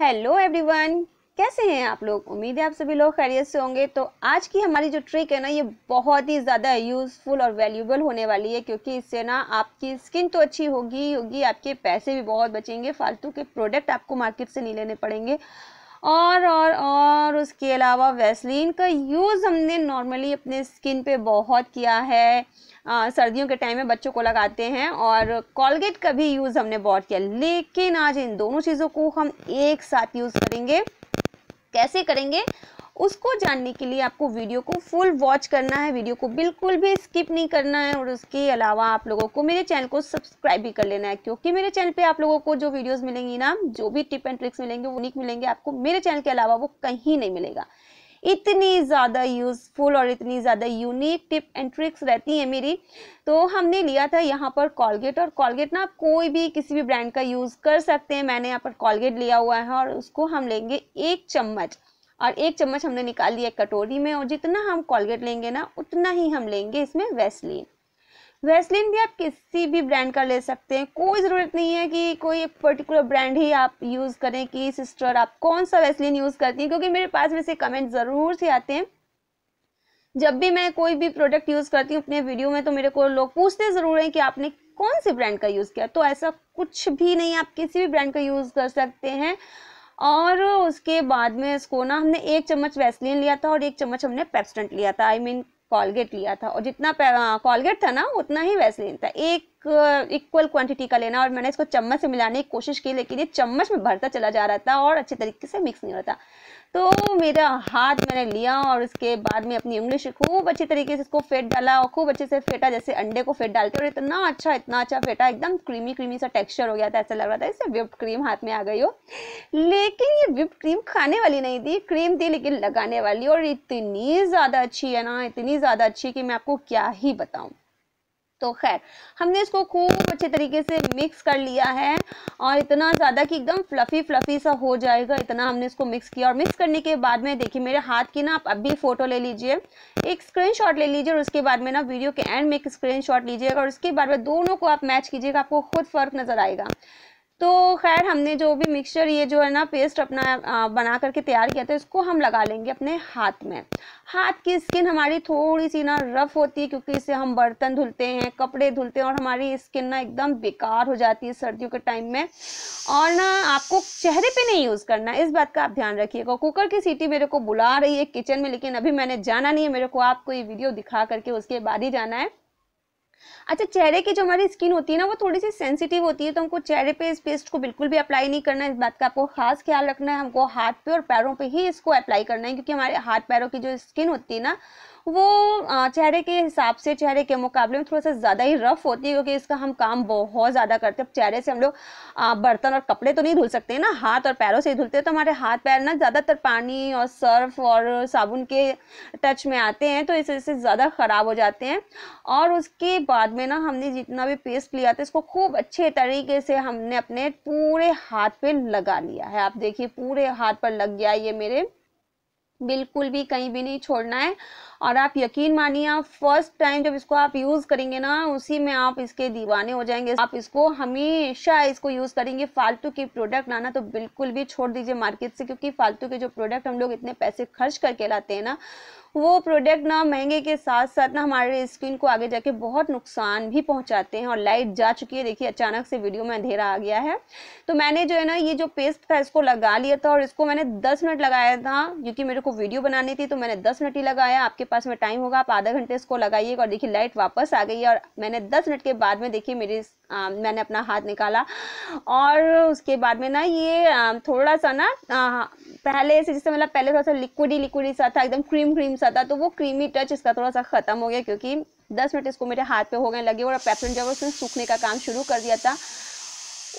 hello everyone कैसे हैं आप लोग उम्मीद है आप सभी लोग खैरियत से होंगे तो आज की हमारी जो ट्रिक है ना ये बहुत ही ज़्यादा यूज़फुल और वैल्यूबल होने वाली है क्योंकि इससे ना आपकी स्किन तो अच्छी होगी होगी आपके पैसे भी बहुत बचेंगे फालतू के प्रोडक्ट आपको मार्केट से नहीं लेने पड़ेंगे और और और उसके अलावा वैसलीन का यूज़ हमने नॉर्मली अपने स्किन पे बहुत किया है आ, सर्दियों के टाइम में बच्चों को लगाते हैं और कॉलगेट का भी यूज़ हमने बहुत किया लेकिन आज इन दोनों चीज़ों को हम एक साथ यूज़ करेंगे कैसे करेंगे उसको जानने के लिए आपको वीडियो को फुल वॉच करना है वीडियो को बिल्कुल भी स्किप नहीं करना है और उसके अलावा आप लोगों को मेरे चैनल को सब्सक्राइब भी कर लेना है क्योंकि मेरे चैनल पे आप लोगों को जो वीडियोस मिलेंगी ना जो भी टिप एंड ट्रिक्स मिलेंगे यूनिक मिलेंगे आपको मेरे चैनल के अलावा वो कहीं नहीं मिलेगा इतनी ज़्यादा यूज़फुल और इतनी ज़्यादा यूनिक टिप एंड ट्रिक्स रहती हैं मेरी तो हमने लिया था यहाँ पर कॉलगेट और कॉलगेट ना आप कोई भी किसी भी ब्रांड का यूज़ कर सकते हैं मैंने यहाँ पर कॉलगेट लिया हुआ है और उसको हम लेंगे एक चम्मच और एक चम्मच हमने निकाल लिया कटोरी में और जितना हम कॉलगेट लेंगे ना उतना ही हम लेंगे इसमें वेस्लिन वेस्लिन भी आप किसी भी ब्रांड का ले सकते हैं कोई ज़रूरत नहीं है कि कोई एक पर्टिकुलर ब्रांड ही आप यूज़ करें कि सिस्टर आप कौन सा वेस्लिन यूज़ करती हैं क्योंकि मेरे पास वैसे कमेंट ज़रूर से आते हैं जब भी मैं कोई भी प्रोडक्ट यूज़ करती हूँ अपने वीडियो में तो मेरे को लोग पूछते ज़रूर हैं कि आपने कौन से ब्रांड का यूज़ किया तो ऐसा कुछ भी नहीं आप किसी भी ब्रांड का यूज़ कर सकते हैं और उसके बाद में इसको ना हमने एक चम्मच वैसलिन लिया था और एक चम्मच हमने पेप्सडेंट लिया था I I mean mean, Colgate लिया था और जितना कॉलगेट हाँ, था ना उतना ही वैसलिन था एक एक इक्वल क्वांटिटी का लेना और मैंने इसको चम्मच से मिलाने की कोशिश की लेकिन ये चम्मच में भरता चला जा रहा था और अच्छे तरीके से मिक्स नहीं होता तो मेरा हाथ मैंने लिया और उसके बाद में अपनी उंगली से खूब अच्छे तरीके से इसको फेट डाला और खूब अच्छे से फेटा जैसे अंडे को फेट डालते और इतना अच्छा इतना अच्छा फेटा एकदम क्रीमी क्रीमी सा टेक्सचर हो गया था ऐसा लग रहा था इससे विप क्रीम हाथ में आ गई हो लेकिन ये विप क्रीम खाने वाली नहीं थी क्रीम थी लेकिन लगाने वाली और इतनी ज़्यादा अच्छी है ना इतनी ज़्यादा अच्छी कि मैं आपको क्या ही बताऊँ तो खैर हमने इसको खूब अच्छे तरीके से मिक्स कर लिया है और इतना ज़्यादा कि एकदम फ्लफ़ी फ्लफ़ी सा हो जाएगा इतना हमने इसको मिक्स किया और मिक्स करने के बाद में देखिए मेरे हाथ की ना आप अभी फ़ोटो ले लीजिए एक स्क्रीनशॉट ले लीजिए और उसके बाद में ना वीडियो के एंड में एक शॉट लीजिएगा और उसके बाद में दोनों को आप मैच कीजिएगा आपको खुद फ़र्क नज़र आएगा तो खैर हमने जो भी मिक्सचर ये जो है ना पेस्ट अपना बना करके तैयार किया था इसको हम लगा लेंगे अपने हाथ में हाथ की स्किन हमारी थोड़ी सी ना रफ होती है क्योंकि इससे हम बर्तन धुलते हैं कपड़े धुलते हैं और हमारी स्किन ना एकदम बेकार हो जाती है सर्दियों के टाइम में और ना आपको चेहरे पे नहीं यूज़ करना इस बात का आप ध्यान रखिएगा कुकर की सीटी मेरे को बुला रही है किचन में लेकिन अभी मैंने जाना नहीं है मेरे को आपको ये वीडियो दिखा करके उसके बाद ही जाना है अच्छा चेहरे की जो हमारी स्किन होती है ना वो थोड़ी सी सेंसिटिव होती है तो हमको चेहरे पे इस पेस्ट को बिल्कुल भी अप्लाई नहीं करना है इस बात का आपको खास ख्याल रखना है हमको हाथ पे और पैरों पे ही इसको अप्लाई करना है क्योंकि हमारे हाथ पैरों की जो स्किन होती है ना वो चेहरे के हिसाब से चेहरे के मुकाबले में थोड़ा सा ज़्यादा ही रफ़ होती है क्योंकि इसका हम काम बहुत ज़्यादा करते हैं चेहरे से हम लोग बर्तन और कपड़े तो नहीं धुल सकते ना हाथ और पैरों से ही धुलते हैं तो हमारे हाथ पैर ना ज़्यादातर पानी और सर्फ और साबुन के टच में आते हैं तो इस इससे ज़्यादा ख़राब हो जाते हैं और उसके बाद में ना हमने जितना भी पेस्ट लिया था इसको खूब अच्छे तरीके से हमने अपने पूरे हाथ पे लगा लिया है आप देखिए पूरे हाथ पर लग गया ये मेरे बिल्कुल भी कहीं भी नहीं छोड़ना है और आप यकीन मानिए आप फर्स्ट टाइम जब इसको आप यूज़ करेंगे ना उसी में आप इसके दीवाने हो जाएंगे आप इसको हमेशा इसको यूज़ करेंगे फालतू के प्रोडक्ट लाना तो बिल्कुल भी छोड़ दीजिए मार्केट से क्योंकि फालतू के जो प्रोडक्ट हम लोग इतने पैसे खर्च करके लाते हैं ना वो प्रोडक्ट ना महंगे के साथ साथ ना हमारे स्किन को आगे जाके बहुत नुकसान भी पहुंचाते हैं और लाइट जा चुकी है देखिए अचानक से वीडियो में अंधेरा आ गया है तो मैंने जो है ना ये जो पेस्ट था इसको लगा लिया था और इसको मैंने 10 मिनट लगाया था क्योंकि मेरे को वीडियो बनानी थी तो मैंने 10 मिनट ही लगाया आपके पास में टाइम होगा आप आधा घंटे इसको लगाइएगा और देखिए लाइट वापस आ गई है और मैंने दस मिनट के बाद में देखिए मेरी आ, मैंने अपना हाथ निकाला और उसके बाद में ना ये थोड़ा सा ना पहले से जैसे मतलब पहले थोड़ा सा लिक्विडी लिक्विडी सा था एकदम क्रीम क्रीम सा था तो वो क्रीमी टच इसका थोड़ा सा ख़त्म हो गया क्योंकि दस मिनट इसको मेरे हाथ पे हो गए लगे और पेपरेंट जब उसने सूखने का काम शुरू कर दिया था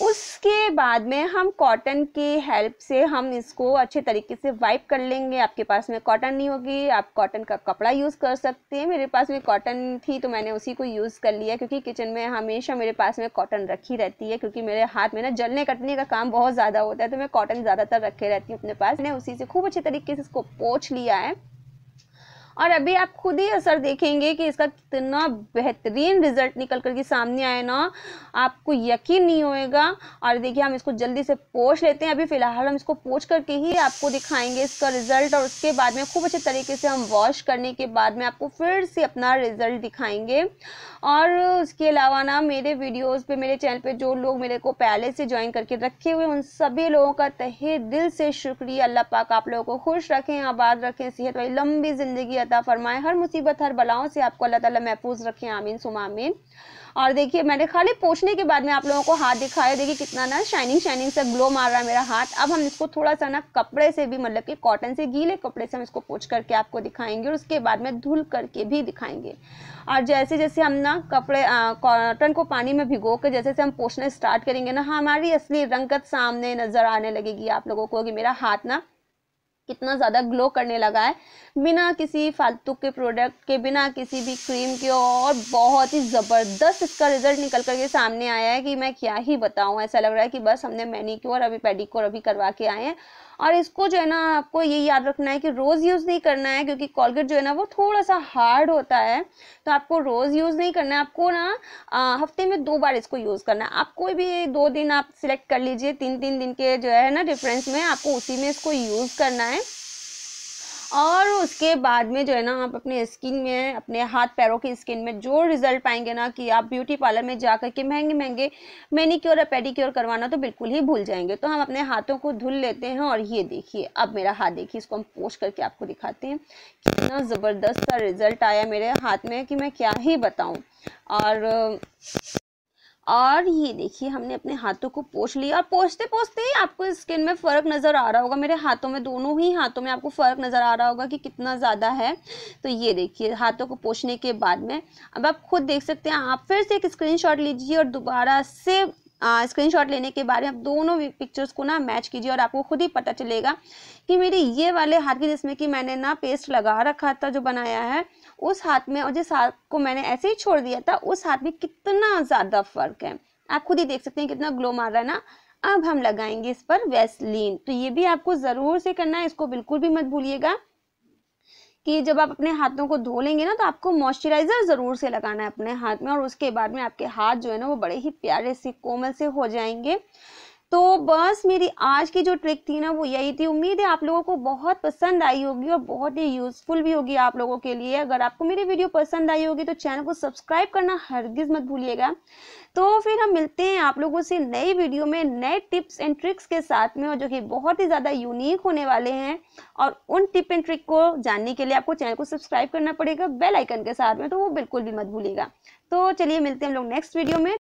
उसके बाद में हम कॉटन की हेल्प से हम इसको अच्छे तरीके से वाइप कर लेंगे आपके पास में कॉटन नहीं होगी आप कॉटन का कपड़ा यूज़ कर सकते हैं मेरे पास में कॉटन थी तो मैंने उसी को यूज़ कर लिया क्योंकि किचन में हमेशा मेरे पास में कॉटन रखी रहती है क्योंकि मेरे हाथ में ना जलने कटने का काम बहुत ज़्यादा होता है तो मैं कॉटन ज़्यादातर रखे रहती हूँ अपने पास मैंने उसी से खूब अच्छे तरीके से इसको पोछ लिया है और अभी आप खुद ही असर देखेंगे कि इसका कितना बेहतरीन रिजल्ट निकल करके सामने आए ना आपको यकीन नहीं होएगा और देखिए हम इसको जल्दी से पोछ लेते हैं अभी फ़िलहाल हम इसको पोछ करके ही आपको दिखाएंगे इसका रिजल्ट और उसके बाद में खूब अच्छे तरीके से हम वॉश करने के बाद में आपको फिर से अपना रिजल्ट दिखाएंगे और उसके अलावा ना मेरे वीडियोज़ पे मेरे चैनल पर जो लोग मेरे को पहले से ज्वाइन करके रखे हुए उन सभी लोगों का तहे दिल से शुक्रिया अल्लाह पाक आप लोगों को खुश रखें आबाद रखें सेहत वाली लंबी ज़िंदगी अता फरमाए हर मुसीबत हर बलाओं से आपको अल्लाह ताला महफूज रखे आमीन सुमा आमीन और देखिए मैंने खाली पोछने के बाद में आप लोगों को हाथ दिखाया देखिए कितना ना शाइनिंग शाइनिंग सा ग्लो मार रहा है मेरा हाथ अब हम इसको थोड़ा सा ना कपड़े से भी मतलब कि कॉटन से गीले कपड़े से हम इसको पोछ करके आपको दिखाएंगे और उसके बाद में धुल करके भी दिखाएंगे और जैसे जैसे हम ना कपड़े कॉटन को पानी में भिगो के जैसे जैसे हम पोछना स्टार्ट करेंगे ना हमारी असली रंगत सामने नज़र आने लगेगी आप लोगों को कि मेरा हाथ ना कितना ज़्यादा ग्लो करने लगा है बिना किसी फालतू के प्रोडक्ट के बिना किसी भी क्रीम के और बहुत ही ज़बरदस्त इसका रिजल्ट निकल कर के सामने आया है कि मैं क्या ही बताऊँ ऐसा लग रहा है कि बस हमने मैनीक्योर अभी पेडिक्योर अभी करवा के आए हैं और इसको जो है ना आपको ये याद रखना है कि रोज़ यूज़ नहीं करना है क्योंकि कॉलगेट जो है ना वो थोड़ा सा हार्ड होता है तो आपको रोज़ यूज़ नहीं करना है आपको ना आ, हफ्ते में दो बार इसको यूज़ करना है आप कोई भी दो दिन आप सिलेक्ट कर लीजिए तीन तीन दिन के जो है ना डिफरेंस में आपको उसी में इसको यूज़ करना है और उसके बाद में जो है ना आप अपने स्किन में अपने हाथ पैरों की स्किन में जो रिजल्ट पाएंगे ना कि आप ब्यूटी पार्लर में जा कर के महंगे महंगे या पेडी क्योर करवाना तो बिल्कुल ही भूल जाएंगे तो हम अपने हाथों को धुल लेते हैं और ये देखिए अब मेरा हाथ देखिए इसको हम पोष करके आपको दिखाते हैं कितना ज़बरदस्त सा रिजल्ट आया मेरे हाथ में कि मैं क्या ही बताऊँ और और ये देखिए हमने अपने हाथों को पोछ लिया और पोछते पोछते ही आपको स्किन में फ़र्क नज़र आ रहा होगा मेरे हाथों में दोनों ही हाथों में आपको फ़र्क नज़र आ रहा होगा कि कितना ज़्यादा है तो ये देखिए हाथों को पोछने के बाद में अब आप खुद देख सकते हैं आप फिर से एक स्क्रीनशॉट लीजिए और दोबारा से स्क्रीनशॉट लेने के बारे में आप दोनों पिक्चर्स को ना मैच कीजिए और आपको खुद ही पता चलेगा कि मेरे ये वाले हाथ की जिसमें कि मैंने ना पेस्ट लगा रखा था जो बनाया है उस हाथ में और जिस हाथ को मैंने ऐसे ही छोड़ दिया था उस हाथ में कितना ज़्यादा फर्क है आप खुद ही देख सकते हैं कितना ग्लो मार रहा है ना अब हम लगाएंगे इस पर वेस्लिन तो ये भी आपको ज़रूर से करना है इसको बिल्कुल भी मत भूलिएगा कि जब आप अपने हाथों को धो लेंगे ना तो आपको मॉइस्चराइज़र ज़रूर से लगाना है अपने हाथ में और उसके बाद में आपके हाथ जो है ना वो बड़े ही प्यारे से कोमल से हो जाएंगे तो बस मेरी आज की जो ट्रिक थी ना वो यही थी उम्मीद है आप लोगों को बहुत पसंद आई होगी और बहुत ही यूज़फुल भी होगी आप लोगों के लिए अगर आपको मेरी वीडियो पसंद आई होगी तो चैनल को सब्सक्राइब करना हरगिज़ मत भूलिएगा तो फिर हम मिलते हैं आप लोगों से नई वीडियो में नए टिप्स एंड ट्रिक्स के साथ में और जो कि बहुत ही ज़्यादा यूनिक होने वाले हैं और उन टिप एंड ट्रिक को जानने के लिए आपको चैनल को सब्सक्राइब करना पड़ेगा बेल आइकन के साथ में तो वो बिल्कुल भी मत भूलिएगा तो चलिए मिलते हैं हम लोग नेक्स्ट वीडियो में